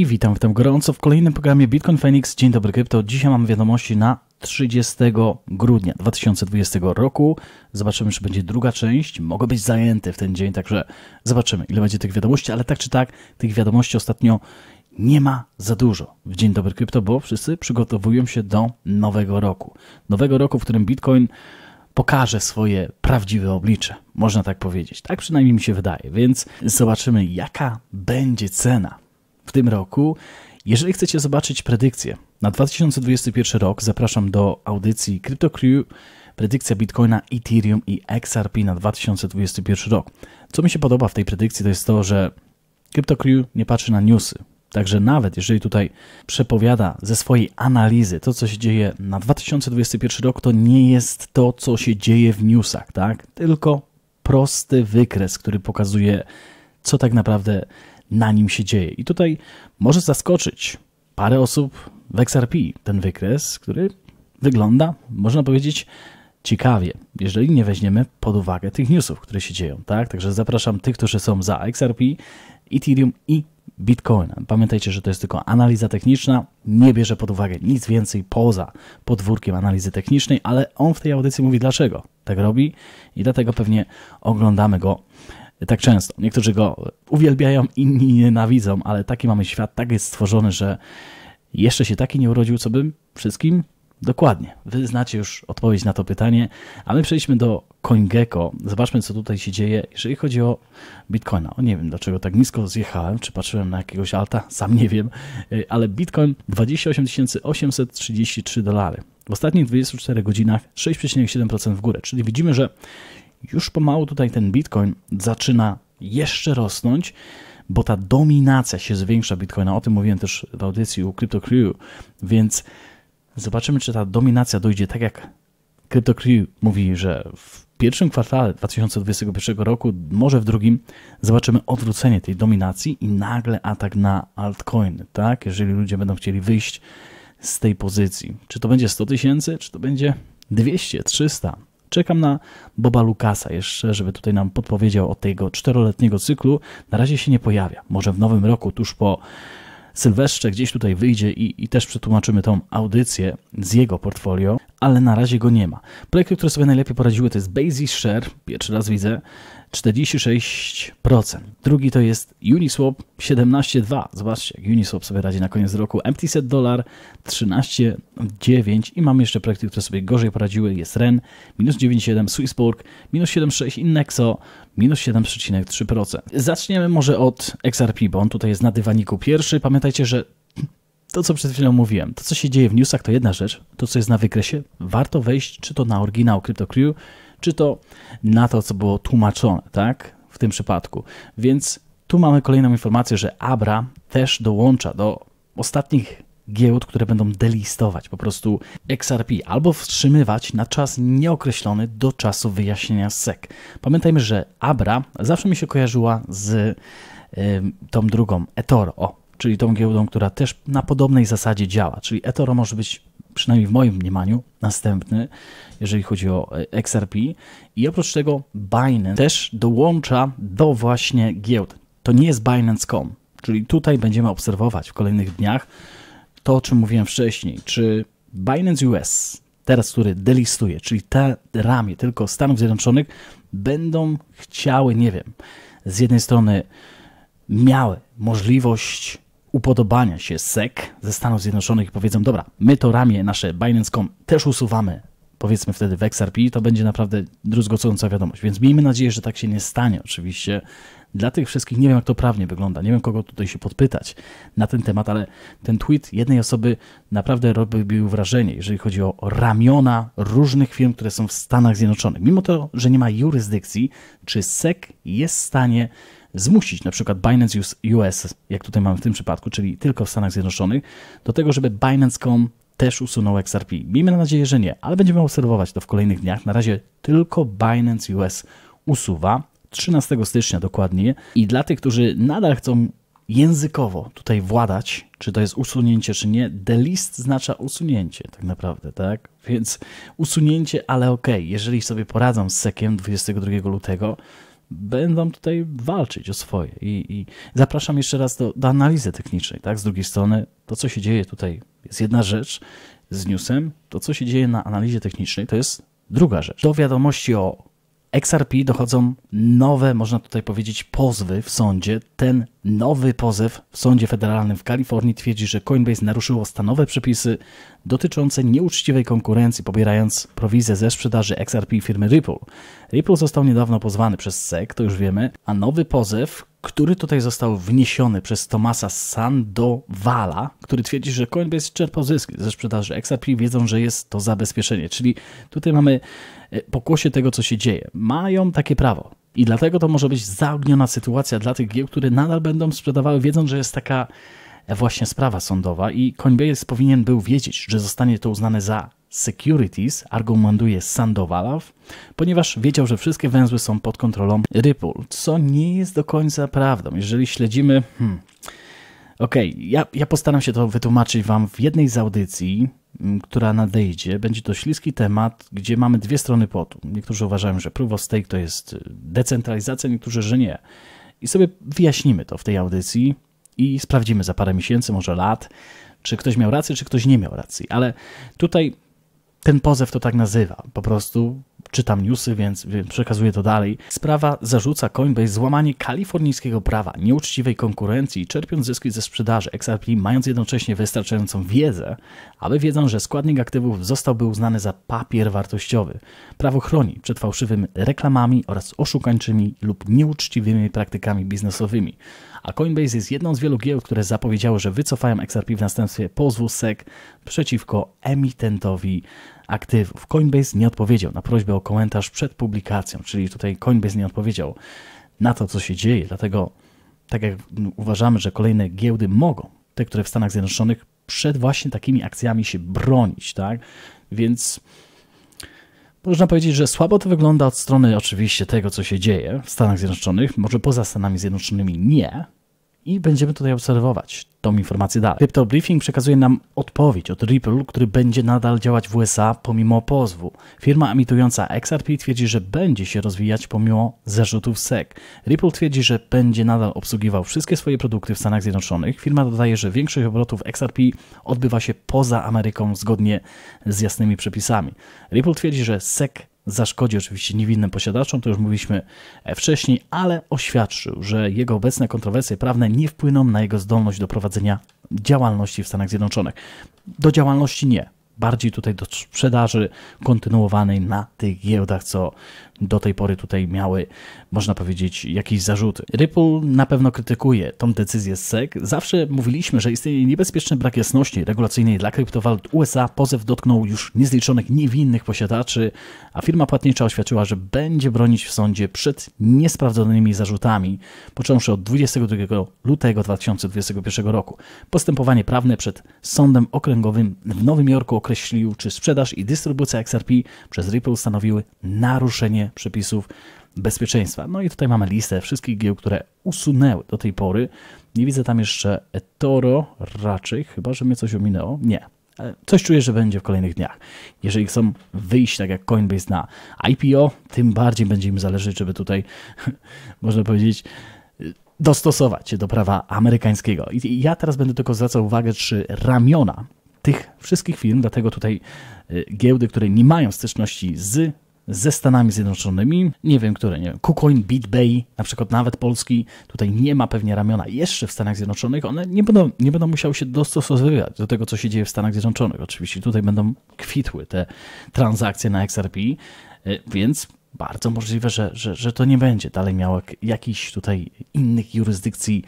i witam w tym gorąco w kolejnym programie Bitcoin Phoenix. Dzień dobry krypto. Dzisiaj mamy wiadomości na 30 grudnia 2020 roku. Zobaczymy, czy będzie druga część. Mogę być zajęty w ten dzień, także zobaczymy, ile będzie tych wiadomości, ale tak czy tak, tych wiadomości ostatnio nie ma za dużo w Dzień Dobry Krypto, bo wszyscy przygotowują się do nowego roku. Nowego roku, w którym Bitcoin pokaże swoje prawdziwe oblicze, można tak powiedzieć. Tak przynajmniej mi się wydaje, więc zobaczymy, jaka będzie cena w tym roku. Jeżeli chcecie zobaczyć predykcję na 2021 rok, zapraszam do audycji CryptoCrew predykcja Bitcoina, Ethereum i XRP na 2021 rok. Co mi się podoba w tej predykcji to jest to, że CryptoCrew nie patrzy na newsy. Także nawet jeżeli tutaj przepowiada ze swojej analizy to, co się dzieje na 2021 rok, to nie jest to, co się dzieje w newsach, tak? Tylko prosty wykres, który pokazuje, co tak naprawdę na nim się dzieje. I tutaj może zaskoczyć parę osób w XRP ten wykres, który wygląda, można powiedzieć, ciekawie, jeżeli nie weźmiemy pod uwagę tych newsów, które się dzieją, tak? Także zapraszam tych, którzy są za XRP, Ethereum i Bitcoina. Pamiętajcie, że to jest tylko analiza techniczna, nie bierze pod uwagę nic więcej poza podwórkiem analizy technicznej, ale on w tej audycji mówi dlaczego tak robi i dlatego pewnie oglądamy go tak często. Niektórzy go uwielbiają, inni nienawidzą, ale taki mamy świat, tak jest stworzony, że jeszcze się taki nie urodził, co bym wszystkim Dokładnie. Wy znacie już odpowiedź na to pytanie, a my przejdźmy do CoinGecko. Zobaczmy, co tutaj się dzieje, jeżeli chodzi o Bitcoina. O, nie wiem, dlaczego tak nisko zjechałem, czy patrzyłem na jakiegoś alta, sam nie wiem, y, ale Bitcoin 28 833 dolary. W ostatnich 24 godzinach 6,7% w górę, czyli widzimy, że już pomału tutaj ten Bitcoin zaczyna jeszcze rosnąć, bo ta dominacja się zwiększa Bitcoina. O tym mówiłem też w audycji u CryptoCrew, więc zobaczymy, czy ta dominacja dojdzie tak jak CryptoCrew mówi, że w pierwszym kwartale 2021 roku, może w drugim, zobaczymy odwrócenie tej dominacji i nagle atak na altcoin, tak? Jeżeli ludzie będą chcieli wyjść z tej pozycji. Czy to będzie 100 tysięcy, czy to będzie 200, 300, Czekam na Boba Lukasa jeszcze, żeby tutaj nam podpowiedział o tego czteroletniego cyklu. Na razie się nie pojawia. Może w nowym roku, tuż po Sylwestrze gdzieś tutaj wyjdzie i, i, też przetłumaczymy tą audycję z jego portfolio, ale na razie go nie ma. Projekty, które sobie najlepiej poradziły to jest Basie Share, pierwszy raz widzę, 46%. Drugi to jest Uniswap 17,2. Zobaczcie, jak Uniswap sobie radzi na koniec roku. Empty set dolar 13,9 i mamy jeszcze projekty, które sobie gorzej poradziły. Jest REN minus 9,7, Swissborg minus 7,6 i Nexo minus 7,3%. Zaczniemy może od XRP, bo on tutaj jest na dywaniku pierwszy. Pamiętajcie, że to, co przed chwilą mówiłem, to, co się dzieje w newsach, to jedna rzecz. To, co jest na wykresie, warto wejść czy to na oryginał CryptoCrew, czy to na to, co było tłumaczone, tak? W tym przypadku. Więc tu mamy kolejną informację, że Abra też dołącza do ostatnich giełd, które będą delistować po prostu XRP albo wstrzymywać na czas nieokreślony do czasu wyjaśnienia SEC. Pamiętajmy, że Abra zawsze mi się kojarzyła z y, tą drugą, Etoro, czyli tą giełdą, która też na podobnej zasadzie działa, czyli Etoro może być przynajmniej w moim mniemaniu, następny, jeżeli chodzi o e, XRP. I oprócz tego Binance też dołącza do właśnie giełd. To nie jest Binance.com, czyli tutaj będziemy obserwować w kolejnych dniach to, o czym mówiłem wcześniej, czy Binance US, teraz który delistuje, czyli te ramię tylko Stanów Zjednoczonych, będą chciały, nie wiem, z jednej strony miały możliwość upodobania się SEC ze Stanów Zjednoczonych i powiedzą, dobra, my to ramię nasze Binance.com też usuwamy, powiedzmy wtedy w XRP, to będzie naprawdę druzgocąca wiadomość. Więc miejmy nadzieję, że tak się nie stanie oczywiście. Dla tych wszystkich nie wiem, jak to prawnie wygląda, nie wiem, kogo tutaj się podpytać na ten temat, ale ten tweet jednej osoby naprawdę robił wrażenie, jeżeli chodzi o ramiona różnych firm, które są w Stanach Zjednoczonych. Mimo to, że nie ma jurysdykcji, czy SEC jest w stanie zmusić na przykład Binance US, jak tutaj mamy w tym przypadku, czyli tylko w Stanach Zjednoczonych, do tego, żeby Binance.com też usunął XRP. Miejmy nadzieję, że nie, ale będziemy obserwować to w kolejnych dniach. Na razie tylko Binance US usuwa 13 stycznia dokładnie i dla tych, którzy nadal chcą językowo tutaj władać, czy to jest usunięcie, czy nie. Delist oznacza usunięcie, tak naprawdę, tak? Więc usunięcie, ale ok, jeżeli sobie poradzą z sekiem 22 lutego, będą tutaj walczyć o swoje. I, i zapraszam jeszcze raz do, do, analizy technicznej. Tak? Z drugiej strony, to co się dzieje tutaj jest jedna rzecz z newsem, to co się dzieje na analizie technicznej to jest druga rzecz. Do wiadomości o XRP dochodzą nowe, można tutaj powiedzieć, pozwy w sądzie. Ten nowy pozew w sądzie federalnym w Kalifornii twierdzi, że Coinbase naruszyło stanowe przepisy dotyczące nieuczciwej konkurencji, pobierając prowizję ze sprzedaży XRP firmy Ripple. Ripple został niedawno pozwany przez SEC, e to już wiemy, a nowy pozew, który tutaj został wniesiony przez Tomasa Sandowala, który twierdzi, że Coinbase czerpał zysk ze sprzedaży XRP, wiedzą, że jest to zabezpieczenie. Czyli tutaj mamy e, pokłosie tego, co się dzieje. Mają takie prawo. I dlatego to może być zaogniona sytuacja dla tych giełd, które nadal będą sprzedawały, wiedząc, że jest taka właśnie sprawa sądowa i Coinbase powinien był wiedzieć, że zostanie to uznane za Securities argumentuje Sandowalow, ponieważ wiedział, że wszystkie węzły są pod kontrolą Ripple, co nie jest do końca prawdą. Jeżeli śledzimy... Hmm, Okej, okay, ja, ja postaram się to wytłumaczyć Wam w jednej z audycji, mm, która nadejdzie. Będzie to śliski temat, gdzie mamy dwie strony potu. Niektórzy uważają, że proof of stake to jest y, decentralizacja, niektórzy, że nie. I sobie wyjaśnimy to w tej audycji i sprawdzimy za parę miesięcy, może lat, czy ktoś miał rację, czy ktoś nie miał racji. Ale tutaj ten pozew to tak nazywa. Po prostu czytam newsy, więc przekazuję to dalej. Sprawa zarzuca Coinbase złamanie kalifornijskiego prawa, nieuczciwej konkurencji, czerpiąc zyski ze sprzedaży XRP, mając jednocześnie wystarczającą wiedzę, aby wiedząc, że składnik aktywów zostałby uznany za papier wartościowy. Prawo chroni przed fałszywymi reklamami oraz oszukańczymi lub nieuczciwymi praktykami biznesowymi. A Coinbase jest jedną z wielu giełd, które zapowiedziały, że wycofają XRP w następstwie pozwu SEC przeciwko emitentowi aktywów. Coinbase nie odpowiedział na prośbę o komentarz przed publikacją, czyli tutaj Coinbase nie odpowiedział na to, co się dzieje. Dlatego, tak jak uważamy, że kolejne giełdy mogą, te, które w Stanach Zjednoczonych, przed właśnie takimi akcjami się bronić, tak? Więc można powiedzieć, że słabo to wygląda od strony oczywiście tego, co się dzieje w Stanach Zjednoczonych. Może poza Stanami Zjednoczonymi nie, i będziemy tutaj obserwować tą informację dalej. Crypto Briefing przekazuje nam odpowiedź od Ripple, który będzie nadal działać w USA pomimo pozwu. Firma emitująca XRP twierdzi, że będzie się rozwijać pomimo zarzutów SEC. Ripple twierdzi, że będzie nadal obsługiwał wszystkie swoje produkty w Stanach Zjednoczonych. Firma dodaje, że większość obrotów XRP odbywa się poza Ameryką zgodnie z jasnymi przepisami. Ripple twierdzi, że SEC zaszkodzi oczywiście niewinnym posiadaczom, to już mówiliśmy e, wcześniej, ale oświadczył, że jego obecne kontrowersje prawne nie wpłyną na jego zdolność do prowadzenia działalności w Stanach Zjednoczonych. Do działalności nie, bardziej tutaj do sprzedaży kontynuowanej na tych giełdach, co do tej pory tutaj miały, można powiedzieć, jakieś zarzuty. Ripple na pewno krytykuje tą decyzję SEC. Zawsze mówiliśmy, że istnieje niebezpieczny brak jasności regulacyjnej dla kryptowalut USA. Pozew dotknął już niezliczonych niewinnych posiadaczy, a firma płatnicza oświadczyła, że będzie bronić w sądzie przed niesprawdzonymi zarzutami, począwszy od 22 lutego 2021 roku. Postępowanie prawne przed Sądem Okręgowym w Nowym Jorku określił, czy sprzedaż i dystrybucja XRP przez Ripple stanowiły naruszenie przepisów bezpieczeństwa. No i tutaj mamy listę wszystkich giełd, które usunęły do tej pory. Nie widzę tam jeszcze Etoro raczej, chyba że mnie coś ominęło. Nie. Coś czuję, że będzie w kolejnych dniach. Jeżeli chcą wyjść tak jak Coinbase na IPO, tym bardziej będzie im zależeć, żeby tutaj, można powiedzieć, dostosować się do prawa amerykańskiego. I ja teraz będę tylko zwracał uwagę, czy ramiona tych wszystkich firm, dlatego tutaj y, giełdy, które nie mają styczności z ze Stanami Zjednoczonymi, nie wiem które, nie wiem, KuCoin, BitBay, na przykład nawet Polski, tutaj nie ma pewnie ramiona jeszcze w Stanach Zjednoczonych, one nie będą, nie będą musiały się dostosowywać do tego, co się dzieje w Stanach Zjednoczonych. Oczywiście tutaj będą kwitły te transakcje na XRP, y, więc bardzo możliwe, że, że, że to nie będzie dalej miało jakichś tutaj innych jurysdykcji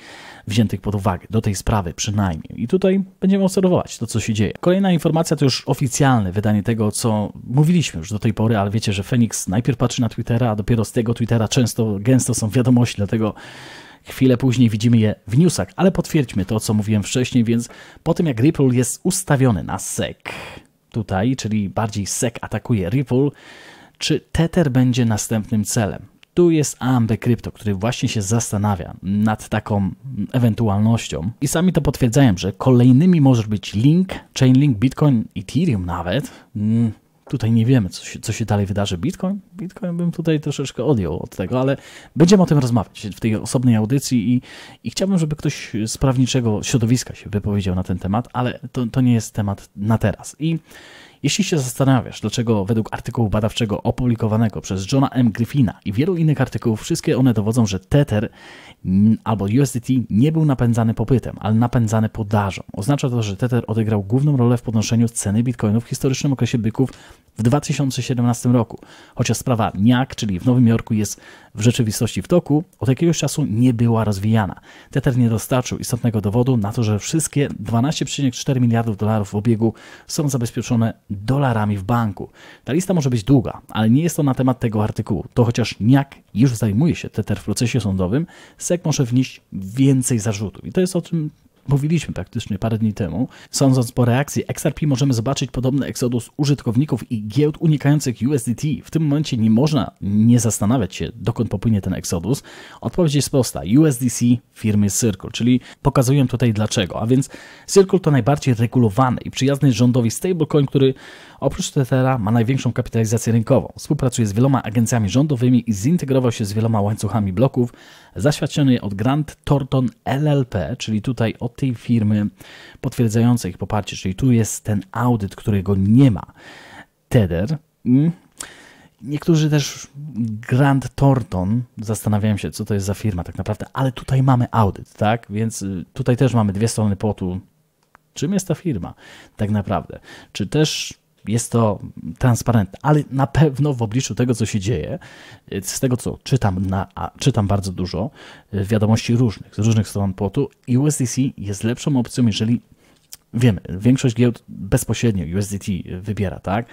wziętych pod uwagę, do tej sprawy przynajmniej. I tutaj będziemy obserwować to, co się dzieje. Kolejna informacja to już oficjalne wydanie tego, co mówiliśmy już do tej pory, ale wiecie, że Fenix najpierw patrzy na Twittera, a dopiero z tego Twittera często, gęsto są wiadomości, dlatego Chwilę później widzimy je w newsach, ale potwierdźmy to, co mówiłem wcześniej, więc po tym jak Ripple jest ustawiony na SEC, tutaj, czyli bardziej SEC atakuje Ripple, czy Tether będzie następnym celem? Tu jest AMB Crypto, który właśnie się zastanawia nad taką ewentualnością i sami to potwierdzają, że kolejnymi może być Link, Chainlink, Bitcoin, Ethereum nawet. Mm, tutaj nie wiemy, co się, co się dalej wydarzy. Bitcoin? Bitcoin bym tutaj troszeczkę odjął od tego, ale będziemy o tym rozmawiać w tej osobnej audycji i, i chciałbym, żeby ktoś z prawniczego środowiska się wypowiedział na ten temat, ale to, to nie jest temat na teraz. I jeśli się zastanawiasz, dlaczego według artykułu badawczego opublikowanego przez Johna M. Griffina i wielu innych artykułów, wszystkie one dowodzą, że Tether albo USDT nie był napędzany popytem, ale napędzany podażą. Oznacza to, że Tether odegrał główną rolę w podnoszeniu ceny Bitcoinu w historycznym okresie byków w 2017 roku. Chociaż sprawa NIAC, czyli w Nowym Jorku, jest w rzeczywistości w toku, od jakiegoś czasu nie była rozwijana. Tether nie dostarczył istotnego dowodu na to, że wszystkie 12,4 miliardów dolarów w obiegu są zabezpieczone dolarami w banku. Ta lista może być długa, ale nie jest to na temat tego artykułu. To chociaż NIAC już zajmuje się Tether w procesie sądowym, Sek może wnieść więcej zarzutów. I to jest o czym mówiliśmy praktycznie parę dni temu. Sądząc po reakcji XRP możemy zobaczyć podobny eksodus użytkowników i giełd unikających USDT. W tym momencie nie można nie zastanawiać się, dokąd popłynie ten eksodus. Odpowiedź jest prosta. USDC firmy Circle, czyli pokazuję tutaj dlaczego. A więc Circle to najbardziej regulowany i przyjazny rządowi stablecoin, który Oprócz Tethera ma największą kapitalizację rynkową, współpracuje z wieloma agencjami rządowymi i zintegrował się z wieloma łańcuchami bloków. Zaświadczony od Grant Thornton LLP, czyli tutaj od tej firmy potwierdzającej ich poparcie, czyli tu jest ten audyt, którego nie ma. Tether. Mm, niektórzy też Grant Thornton zastanawiałem się, co to jest za firma tak naprawdę, ale tutaj mamy audyt, tak? Więc y, tutaj też mamy dwie strony potu. Czym jest ta firma tak naprawdę? Czy też jest to transparentne, ale na pewno w obliczu tego, co się dzieje, z tego, co czytam, na, czytam bardzo dużo e, wiadomości różnych, z różnych stron płotu, USDC jest lepszą opcją, jeżeli wiemy, większość giełd bezpośrednio USDT wybiera, tak?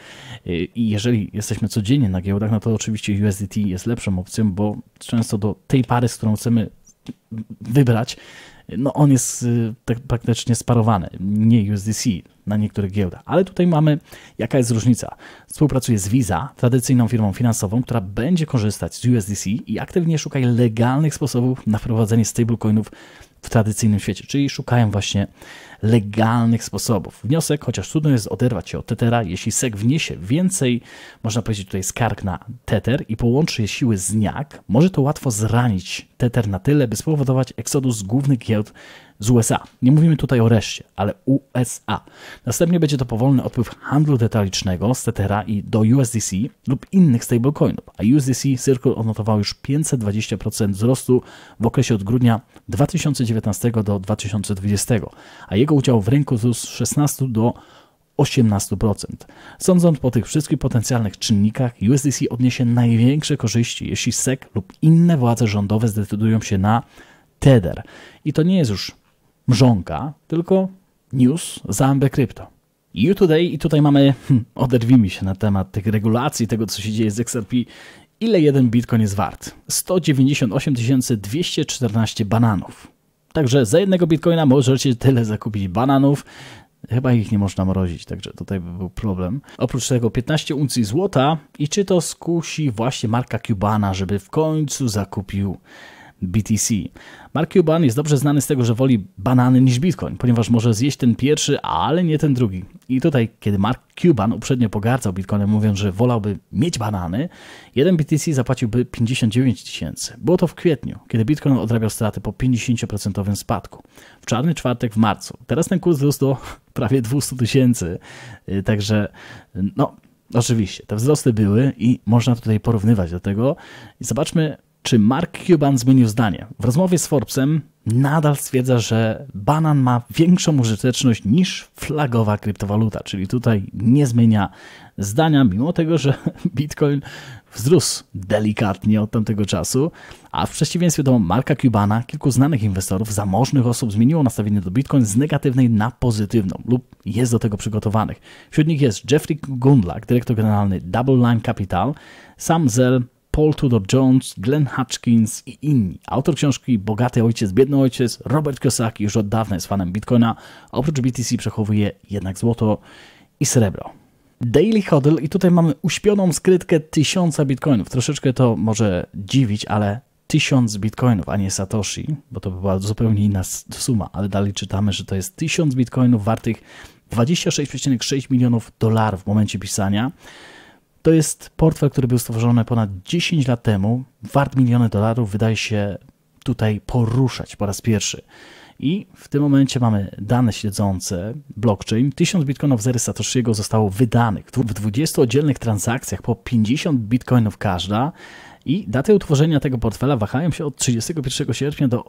E, I jeżeli jesteśmy codziennie na giełdach, no to oczywiście USDT jest lepszą opcją, bo często do tej pary, z którą chcemy wybrać, no on jest e, tak praktycznie sparowany, nie USDC na niektórych giełdach. Ale tutaj mamy, jaka jest różnica. Współpracuje z Visa, tradycyjną firmą finansową, która będzie korzystać z USDC i aktywnie szuka legalnych sposobów na wprowadzenie stablecoinów w tradycyjnym świecie, czyli szukają właśnie legalnych sposobów. Wniosek, chociaż trudno jest oderwać się od Tethera, jeśli SEC wniesie więcej, można powiedzieć tutaj skarg na Tether i połączy je siły z NIAC, może to łatwo zranić Tether na tyle, by spowodować eksodus głównych giełd z USA. Nie mówimy tutaj o reszcie, ale USA. Następnie będzie to powolny odpływ handlu detalicznego z Tetera i do USDC lub innych stablecoinów, a USDC Circle odnotował już 520% wzrostu w okresie od grudnia 2019 do 2020, a jego udział w rynku wzrósł z 16 do 18%. Sądząc po tych wszystkich potencjalnych czynnikach, USDC odniesie największe korzyści, jeśli SEC lub inne władze rządowe zdecydują się na Tether. I to nie jest już mrzonka, tylko news za Crypto. You Today i tutaj mamy, hmm, oderwijmy się na temat tych regulacji, tego co się dzieje z XRP, ile jeden bitcoin jest wart. 198 214 bananów. Także za jednego bitcoina możecie tyle zakupić bananów, Chyba ich nie można mrozić, także tutaj by był problem. Oprócz tego 15 uncji złota i czy to skusi właśnie marka Cubana, żeby w końcu zakupił BTC. Mark Cuban jest dobrze znany z tego, że woli banany niż bitcoin, ponieważ może zjeść ten pierwszy, ale nie ten drugi. I tutaj, kiedy Mark Cuban uprzednio pogardzał bitcoinem, mówiąc, że wolałby mieć banany, jeden BTC zapłaciłby 59 tysięcy. Było to w kwietniu, kiedy bitcoin odrabiał straty po 50% spadku. W czarny czwartek w marcu. Teraz ten kurs wzrósł do prawie 200 tysięcy. Y, także, y, no, oczywiście, te wzrosty były i można tutaj porównywać do tego. I zobaczmy, czy Mark Cuban zmienił zdanie? W rozmowie z Forbesem nadal stwierdza, że banan ma większą użyteczność niż flagowa kryptowaluta, czyli tutaj nie zmienia zdania, mimo tego, że Bitcoin wzrósł delikatnie od tamtego czasu, a w przeciwieństwie do Marka Cubana, kilku znanych inwestorów, zamożnych osób zmieniło nastawienie do Bitcoin z negatywnej na pozytywną lub jest do tego przygotowanych. Wśród nich jest Jeffrey Gundlach, dyrektor generalny Double Line Capital, Sam Zell, Paul Tudor Jones, Glenn Hutchkins i inni. Autor książki Bogaty Ojciec, Biedny Ojciec, Robert Kiyosaki już od dawna jest fanem Bitcoina, oprócz BTC przechowuje jednak złoto i srebro. Daily Hodl i tutaj mamy uśpioną skrytkę tysiąca bitcoinów. Troszeczkę to może dziwić, ale tysiąc bitcoinów, a nie Satoshi, bo to była zupełnie inna suma, ale dalej czytamy, że to jest tysiąc bitcoinów wartych 26,6 milionów dolarów w momencie pisania. To jest portfel, który był stworzony ponad 10 lat temu, wart miliony dolarów, wydaje się tutaj poruszać po raz pierwszy. I w tym momencie mamy dane śledzące blockchain. 1000 bitcoinów Zery Satoshi'ego zostało wydanych w 20 oddzielnych transakcjach po 50 bitcoinów każda. I daty utworzenia tego portfela wahają się od 31 sierpnia do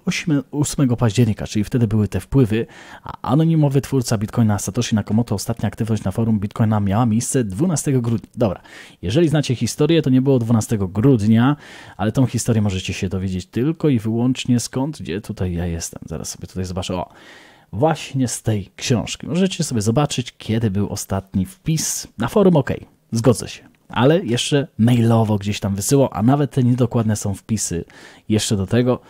8, października, czyli wtedy były te wpływy, a anonimowy twórca Bitcoina Satoshi Nakamoto ostatnia aktywność na forum Bitcoina miała miejsce 12 grudnia. Dobra, jeżeli znacie historię, to nie było 12 grudnia, ale tą historię możecie się dowiedzieć tylko i wyłącznie skąd, gdzie tutaj ja jestem. Zaraz sobie tutaj zobaczę. O właśnie z tej książki. Możecie sobie zobaczyć, kiedy był ostatni wpis. Na forum ok, zgodzę się ale jeszcze mailowo gdzieś tam wysyłał, a nawet te niedokładne są wpisy jeszcze do tego.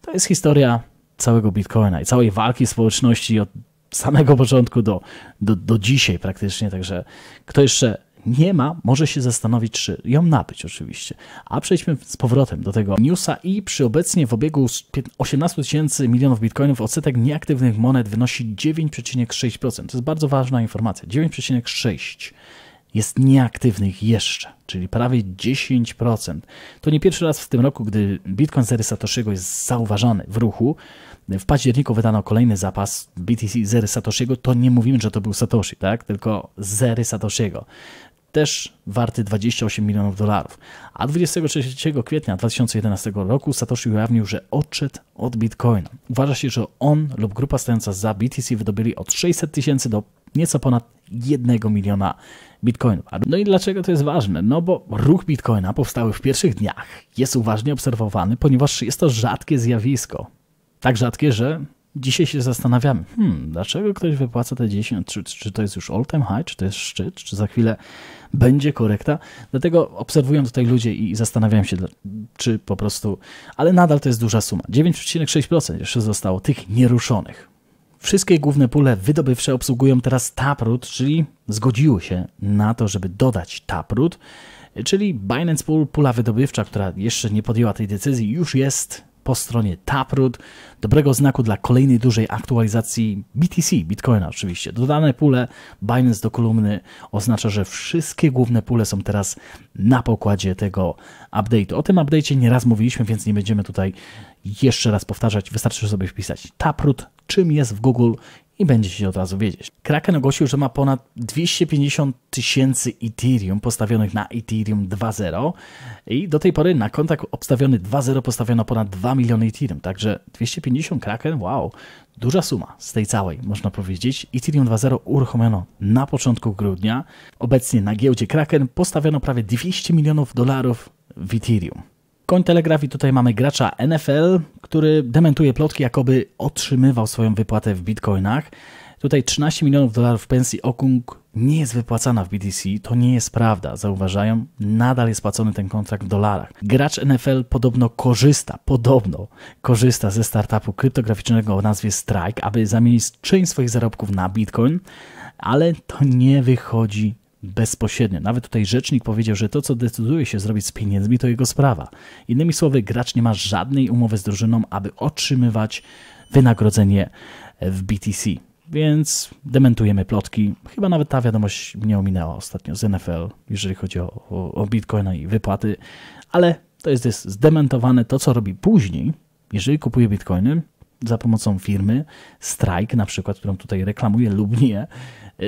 To jest historia całego Bitcoina i całej walki społeczności od samego początku do, do, do dzisiaj praktycznie, także kto jeszcze nie ma, może się zastanowić, czy ją nabyć oczywiście. A przejdźmy z powrotem do tego newsa i przy obecnie w obiegu 18 tysięcy milionów bitcoinów odsetek nieaktywnych monet wynosi 9,6%. To jest bardzo ważna informacja, 9,6% jest nieaktywnych jeszcze, czyli prawie 10%. To nie pierwszy raz w tym roku, gdy Bitcoin Zery Satoshiego jest zauważany w ruchu. W październiku wydano kolejny zapas BTC Zery Satoshiego. To nie mówimy, że to był Satoshi, tak? tylko Zery Satoshiego. Też warty 28 milionów dolarów. A 23 kwietnia 2011 roku Satoshi ujawnił, że odszedł od Bitcoina. Uważa się, że on lub grupa stojąca za BTC wydobyli od 600 tysięcy do nieco ponad 1 miliona bitcoinów. No i dlaczego to jest ważne? No bo ruch bitcoina powstały w pierwszych dniach jest uważnie obserwowany, ponieważ jest to rzadkie zjawisko. Tak rzadkie, że dzisiaj się zastanawiamy, hmm, dlaczego ktoś wypłaca te 10, czy, czy to jest już all time high, czy to jest szczyt, czy za chwilę będzie korekta. Dlatego obserwują tutaj ludzie i zastanawiam się, czy po prostu, ale nadal to jest duża suma. 9,6% jeszcze zostało tych nieruszonych. Wszystkie główne pule wydobywcze obsługują teraz Taproot, czyli zgodziły się na to, żeby dodać Taproot, czyli Binance Pool, pula wydobywcza, która jeszcze nie podjęła tej decyzji, już jest po stronie Taproot. Dobrego znaku dla kolejnej dużej aktualizacji BTC, Bitcoina oczywiście. Dodane pule Binance do kolumny oznacza, że wszystkie główne pule są teraz na pokładzie tego update'u. O tym update'cie nieraz mówiliśmy, więc nie będziemy tutaj jeszcze raz powtarzać. Wystarczy sobie wpisać Taproot czym jest w Google i będziecie od razu wiedzieć. Kraken ogłosił, że ma ponad 250 tysięcy Ethereum postawionych na Ethereum 2.0 i do tej pory na kontakt obstawiony 2.0 postawiono ponad 2 miliony Ethereum, także 250 Kraken, wow, duża suma z tej całej, można powiedzieć. Ethereum 2.0 uruchomiono na początku grudnia, obecnie na giełdzie Kraken postawiono prawie 200 milionów dolarów w Ethereum. Cointelegraph i tutaj mamy gracza NFL, który dementuje plotki, jakoby otrzymywał swoją wypłatę w bitcoinach. Tutaj 13 milionów dolarów pensji Okung nie jest wypłacana w BTC, to nie jest prawda, zauważają, nadal jest płacony ten kontrakt w dolarach. Gracz NFL podobno korzysta, podobno korzysta ze startupu kryptograficznego o nazwie Strike, aby zamienić część swoich zarobków na Bitcoin, ale to nie wychodzi bezpośrednio. Nawet tutaj rzecznik powiedział, że to, co decyduje się zrobić z pieniędzmi, to jego sprawa. Innymi słowy, gracz nie ma żadnej umowy z drużyną, aby otrzymywać wynagrodzenie w BTC. Więc dementujemy plotki. Chyba nawet ta wiadomość mnie ominęła ostatnio z NFL, jeżeli chodzi o, o, o Bitcoina i wypłaty, ale to jest, jest zdementowane. To, co robi później, jeżeli kupuje Bitcoiny za pomocą firmy, Strike na przykład, którą tutaj reklamuje lub nie,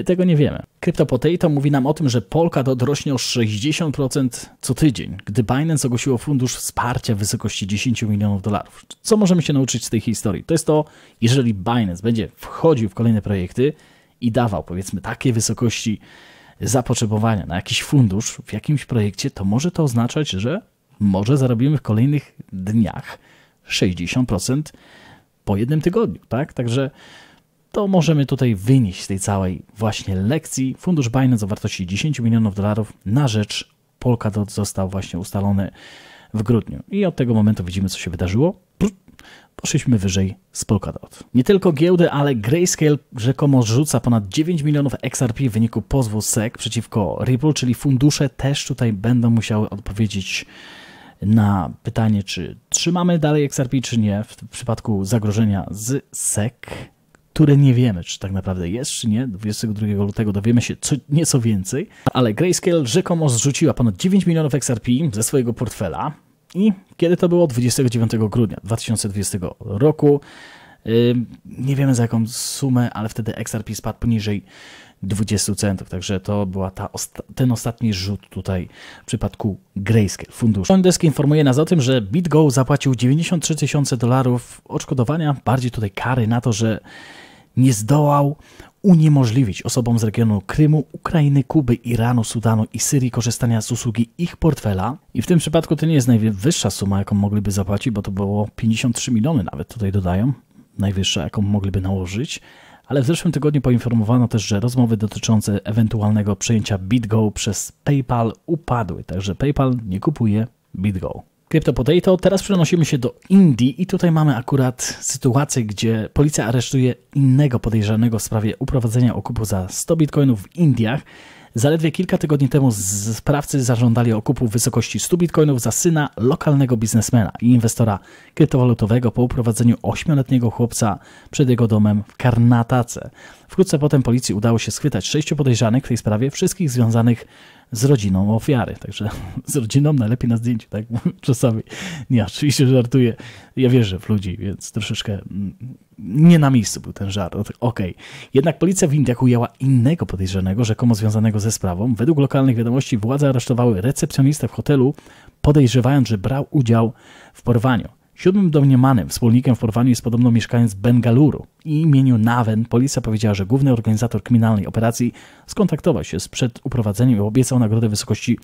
Y, tego nie wiemy. CryptoPotato mówi nam o tym, że Polkadot rośnie o 60% co tydzień, gdy Binance ogłosiło fundusz wsparcia w wysokości 10 milionów dolarów. Co możemy się nauczyć z tej historii? To jest to, jeżeli Binance będzie wchodził w kolejne projekty i dawał powiedzmy takie wysokości zapotrzebowania na jakiś fundusz w jakimś projekcie, to może to oznaczać, że może zarobimy w kolejnych dniach 60% po jednym tygodniu, tak? Także to możemy tutaj wynieść z tej całej właśnie lekcji. Fundusz Binance o wartości 10 milionów dolarów na rzecz Polkadot został właśnie ustalony w grudniu. I od tego momentu widzimy, co się wydarzyło. poszliśmy wyżej z Polkadot. Nie tylko giełdy, ale Grayscale rzekomo rzuca ponad 9 milionów XRP w wyniku pozwu SEC przeciwko Ripple, czyli fundusze też tutaj będą musiały odpowiedzieć na pytanie, czy trzymamy dalej XRP, czy nie w przypadku zagrożenia z SEC które nie wiemy, czy tak naprawdę jest, czy nie. 22 lutego dowiemy się co, nieco więcej, ale Grayscale rzekomo zrzuciła ponad 9 milionów XRP ze swojego portfela i kiedy to było? 29 grudnia 2020 roku nie wiemy za jaką sumę, ale wtedy XRP spadł poniżej 20 centów, także to była ta osta ten ostatni rzut tutaj w przypadku Grayscale funduszu. Coindesk informuje nas o tym, że BitGo zapłacił 93 tysiące dolarów odszkodowania, bardziej tutaj kary na to, że nie zdołał uniemożliwić osobom z regionu Krymu, Ukrainy, Kuby, Iranu, Sudanu i Syrii korzystania z usługi ich portfela. I w tym przypadku to nie jest najwyższa suma, jaką mogliby zapłacić, bo to było 53 miliony nawet tutaj dodają najwyższa, jaką mogliby nałożyć. Ale w zeszłym tygodniu poinformowano też, że rozmowy dotyczące ewentualnego przejęcia BitGo przez PayPal upadły, także PayPal nie kupuje BitGo. Crypto Teraz przenosimy się do Indii i tutaj mamy akurat sytuację, gdzie policja aresztuje innego podejrzanego w sprawie uprowadzenia okupu za 100 bitcoinów w Indiach. Zaledwie kilka tygodni temu sprawcy zażądali okupu w wysokości 100 bitcoinów za syna lokalnego biznesmena i inwestora kryptowalutowego po uprowadzeniu 8-letniego chłopca przed jego domem w Karnatace. Wkrótce potem policji udało się schwytać sześciu podejrzanych w tej sprawie, wszystkich związanych z rodziną ofiary. Także z rodziną najlepiej na zdjęciu, tak? Czasami. Nie, oczywiście żartuję. Ja wierzę w ludzi, więc troszeczkę mm, nie na miejscu był ten żart. Okej. Okay. Jednak policja w Indiach ujęła innego podejrzanego, rzekomo związanego ze sprawą. Według lokalnych wiadomości władze aresztowały recepcjonistę w hotelu, podejrzewając, że brał udział w porwaniu. Siódmym domniemanym wspólnikiem w porwaniu jest podobno mieszkaniec Bengaluru imieniu Nawen policja powiedziała, że główny organizator kryminalnej operacji skontaktował się z przed uprowadzeniem i obiecał nagrodę w wysokości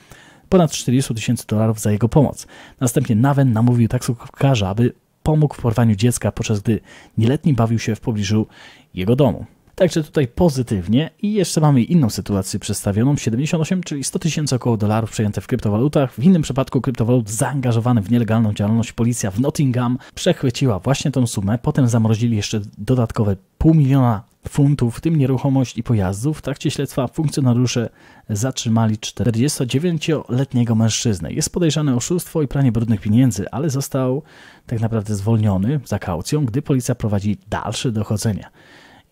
ponad 40 tysięcy dolarów za jego pomoc. Następnie Nawen namówił taksówkarza, aby pomógł w porwaniu dziecka, podczas gdy nieletni bawił się w pobliżu jego domu. Także tutaj pozytywnie i jeszcze mamy inną sytuację przedstawioną, 78, czyli 100 tysięcy około dolarów przejęte w kryptowalutach. W innym przypadku kryptowalut zaangażowany w nielegalną działalność policja w Nottingham przechwyciła właśnie tą sumę, potem zamrozili jeszcze dodatkowe pół miliona funtów, w tym nieruchomość i pojazdów. W trakcie śledztwa funkcjonariusze zatrzymali 49-letniego mężczyznę. Jest podejrzany oszustwo i pranie brudnych pieniędzy, ale został tak naprawdę zwolniony za kaucją, gdy policja prowadzi dalsze dochodzenia.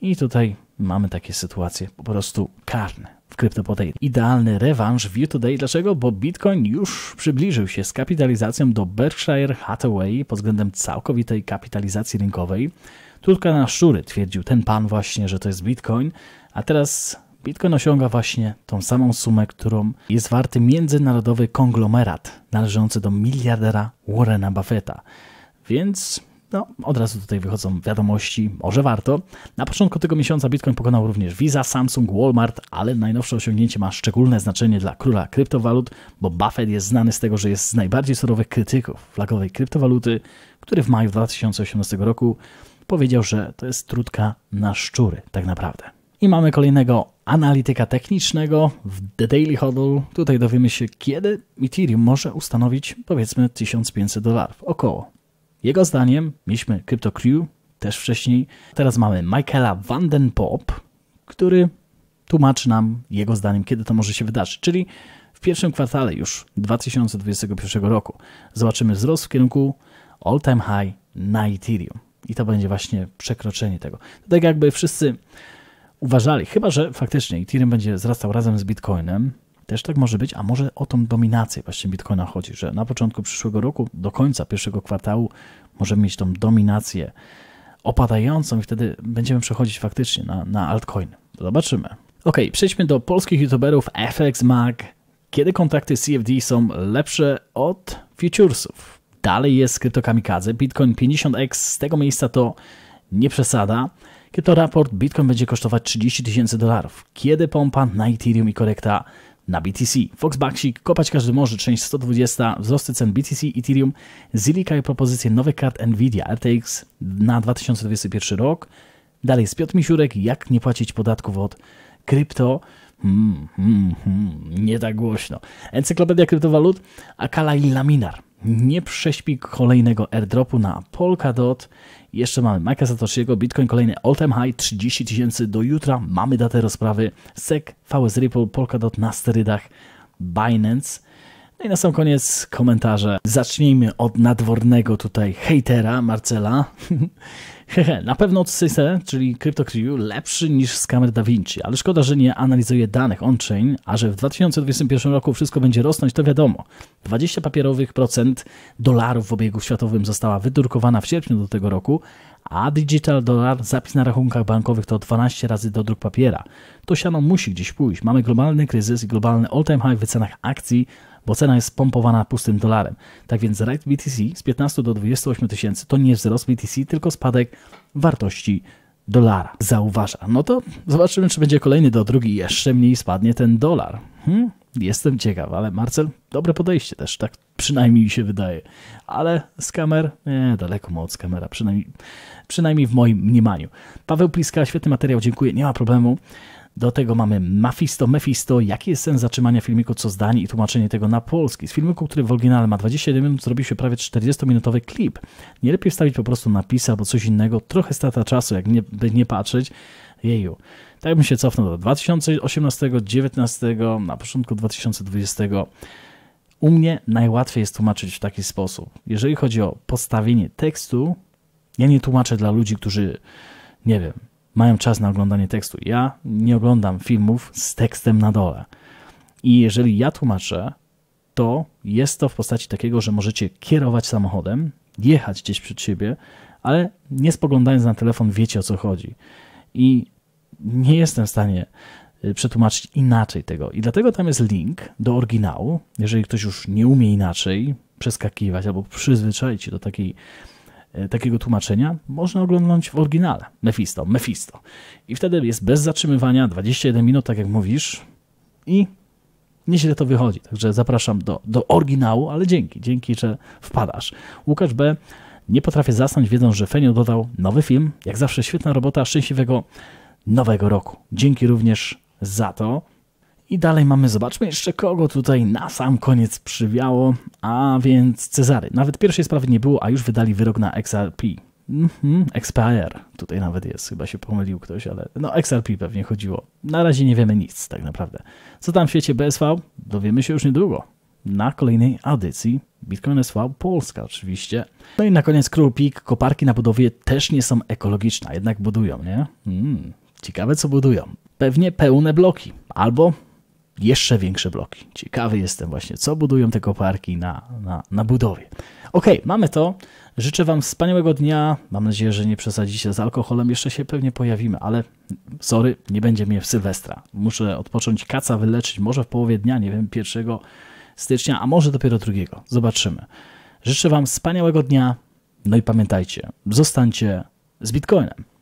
I tutaj mamy takie sytuacje po prostu karne w kryptopodej Idealny rewanż w u today Dlaczego? Bo Bitcoin już przybliżył się z kapitalizacją do Berkshire Hathaway pod względem całkowitej kapitalizacji rynkowej. Turka na szury twierdził ten pan właśnie, że to jest Bitcoin, a teraz Bitcoin osiąga właśnie tą samą sumę, którą jest warty międzynarodowy konglomerat należący do miliardera Warrena Buffetta. Więc no, od razu tutaj wychodzą wiadomości, może warto. Na początku tego miesiąca Bitcoin pokonał również Visa, Samsung, Walmart, ale najnowsze osiągnięcie ma szczególne znaczenie dla króla kryptowalut, bo Buffett jest znany z tego, że jest z najbardziej surowych krytyków flagowej kryptowaluty, który w maju 2018 roku powiedział, że to jest trudka na szczury, tak naprawdę. I mamy kolejnego analityka technicznego w The Daily Hodl. Tutaj dowiemy się, kiedy Ethereum może ustanowić powiedzmy 1500 dolarów, około. Jego zdaniem mieliśmy Crypto Crew też wcześniej. Teraz mamy Michaela Vandenpop, który tłumaczy nam jego zdaniem, kiedy to może się wydarzyć, czyli w pierwszym kwartale już 2021 roku. Zobaczymy wzrost w kierunku all-time high na Ethereum. I to będzie właśnie przekroczenie tego. tak jakby wszyscy uważali, chyba że faktycznie Ethereum będzie wzrastał razem z Bitcoinem, też tak może być, a może o tą dominację właśnie Bitcoina chodzi, że na początku przyszłego roku, do końca pierwszego kwartału możemy mieć tą dominację opadającą i wtedy będziemy przechodzić faktycznie na, na altcoiny. Zobaczymy. Ok, przejdźmy do polskich youtuberów FX Mag. Kiedy kontrakty CFD są lepsze od futuresów? Dalej jest kryptokamikadze. Bitcoin 50x z tego miejsca to nie przesada. Kiedy to raport Bitcoin będzie kosztować 30 tysięcy dolarów? Kiedy pompa na Ethereum i korekta na BTC. Fox Baksik, kopać każdy może, część 120, wzrosty cen BTC, Ethereum, i propozycje nowych kart Nvidia RTX na 2021 rok. Dalej jest Piotr Misiurek, jak nie płacić podatków od krypto. Hmm, hmm, hmm, nie tak głośno. Encyklopedia kryptowalut, Akala i Laminar nie prześpi kolejnego airdropu na Polkadot. Jeszcze mamy Mike'a Satoshiego, Bitcoin kolejny all time high, 30 tysięcy do jutra. Mamy datę rozprawy SEC, VS Ripple, Polkadot na sterydach, Binance. No i na sam koniec komentarze. Zacznijmy od nadwornego tutaj hejtera Marcela. Hehe, na pewno Cyse, czyli CryptoCrew, lepszy niż Scammer Da Vinci, ale szkoda, że nie analizuje danych on-chain, a że w 2021 roku wszystko będzie rosnąć, to wiadomo. 20 papierowych procent dolarów w obiegu światowym została wydrukowana w sierpniu do tego roku, a digital dolar, zapis na rachunkach bankowych to 12 razy do druk papiera. To siano musi gdzieś pójść. Mamy globalny kryzys i globalny all-time high w cenach akcji, bo cena jest pompowana pustym dolarem. Tak więc rate BTC z 15 do 28 tysięcy to nie wzrost BTC, tylko spadek wartości dolara. Zauważa. No to zobaczymy, czy będzie kolejny do drugi jeszcze mniej spadnie ten dolar. Hm, jestem ciekaw, ale Marcel, dobre podejście też, tak przynajmniej mi się wydaje. Ale z kamer, nie, daleko mu od skamera, przynajmniej, przynajmniej w moim mniemaniu. Paweł Pliska, świetny materiał, dziękuję, nie ma problemu. Do tego mamy Mafisto, Mefisto. Jaki jest sens zatrzymania filmiku co zdanie i tłumaczenie tego na polski? Z filmiku, który w oryginale ma 27 minut, zrobił się prawie 40-minutowy klip. Nie lepiej wstawić po prostu napisy albo coś innego. Trochę strata czasu, jak nie, nie patrzeć. Jeju. Tak bym się cofnął do 2018, 2019, na początku 2020. U mnie najłatwiej jest tłumaczyć w taki sposób. Jeżeli chodzi o postawienie tekstu, ja nie tłumaczę dla ludzi, którzy, nie wiem, mają czas na oglądanie tekstu. Ja nie oglądam filmów z tekstem na dole. I jeżeli ja tłumaczę, to jest to w postaci takiego, że możecie kierować samochodem, jechać gdzieś przed siebie, ale nie spoglądając na telefon, wiecie o co chodzi. I nie jestem w stanie y, przetłumaczyć inaczej tego. I dlatego tam jest link do oryginału. Jeżeli ktoś już nie umie inaczej przeskakiwać albo przyzwyczaić się do takiej E, takiego tłumaczenia można oglądnąć w oryginale. Mephisto, Mephisto. I wtedy jest bez zatrzymywania 21 minut, tak jak mówisz, i nieźle to wychodzi. Także zapraszam do, do oryginału, ale dzięki, dzięki, że wpadasz. Łukasz B. Nie potrafię zasnąć, wiedząc, że Fenio dodał nowy film. Jak zawsze świetna robota, szczęśliwego nowego roku. Dzięki również za to. I dalej mamy, zobaczmy jeszcze kogo tutaj na sam koniec przywiało, a więc Cezary. Nawet pierwszej sprawy nie było, a już wydali wyrok na XRP. Mm -hmm, XPR. Tutaj nawet jest, chyba się pomylił ktoś, ale no XRP pewnie chodziło. Na razie nie wiemy nic tak naprawdę. Co tam w świecie BSV? Dowiemy się już niedługo. Na kolejnej edycji Bitcoin SV Polska oczywiście. No i na koniec Król Koparki na budowie też nie są ekologiczne, jednak budują, nie? Mm, ciekawe co budują. Pewnie pełne bloki. Albo jeszcze większe bloki. Ciekawy jestem właśnie, co budują te koparki na, na, na budowie. Ok, mamy to. Życzę Wam wspaniałego dnia. Mam nadzieję, że nie przesadzicie z alkoholem. Jeszcze się pewnie pojawimy, ale sorry, nie będzie mnie w Sylwestra. Muszę odpocząć kaca, wyleczyć może w połowie dnia, nie wiem, 1 stycznia, a może dopiero drugiego. Zobaczymy. Życzę Wam wspaniałego dnia. No i pamiętajcie, zostańcie z Bitcoinem.